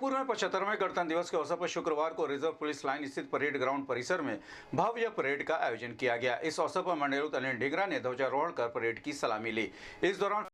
गोरखपुर में पचहत्तरवें गणतंत्र दिवस के अवसर पर शुक्रवार को रिजर्व पुलिस लाइन स्थित परेड ग्राउंड परिसर में भव्य परेड का आयोजन किया गया इस अवसर पर मंडल अनिल ढिगरा ने ध्वजारोहण कर परेड की सलामी ली इस दौरान